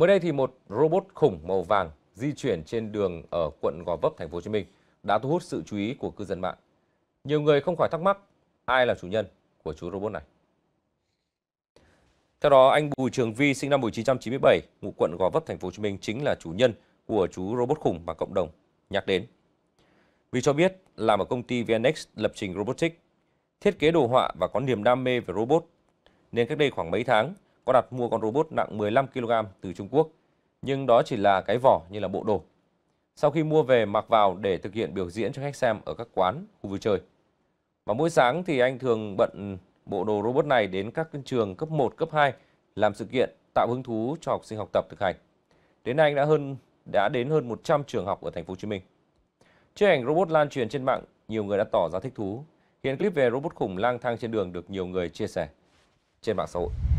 Mới đây thì một robot khủng màu vàng di chuyển trên đường ở quận Gò Vấp, thành phố Hồ Chí Minh đã thu hút sự chú ý của cư dân mạng. Nhiều người không khỏi thắc mắc ai là chủ nhân của chú robot này. Theo đó, anh Bùi Trường Vi sinh năm 1997, ngụ quận Gò Vấp, thành phố Hồ Chí Minh chính là chủ nhân của chú robot khủng mà cộng đồng nhắc đến. Vi cho biết làm ở công ty VNX lập trình robotics, thiết kế đồ họa và có niềm đam mê về robot nên cách đây khoảng mấy tháng, có đặt mua con robot nặng 15 kg từ Trung Quốc, nhưng đó chỉ là cái vỏ như là bộ đồ. Sau khi mua về mặc vào để thực hiện biểu diễn cho khách xem ở các quán, khu vui chơi. Và mỗi sáng thì anh thường bận bộ đồ robot này đến các trường cấp 1, cấp 2 làm sự kiện tạo hứng thú cho học sinh học tập thực hành. Đến nay anh đã hơn đã đến hơn 100 trường học ở thành phố Hồ Chí Minh. Chiếc ảnh robot lan truyền trên mạng, nhiều người đã tỏ ra thích thú. Hiện clip về robot khủng lang thang trên đường được nhiều người chia sẻ trên mạng xã hội.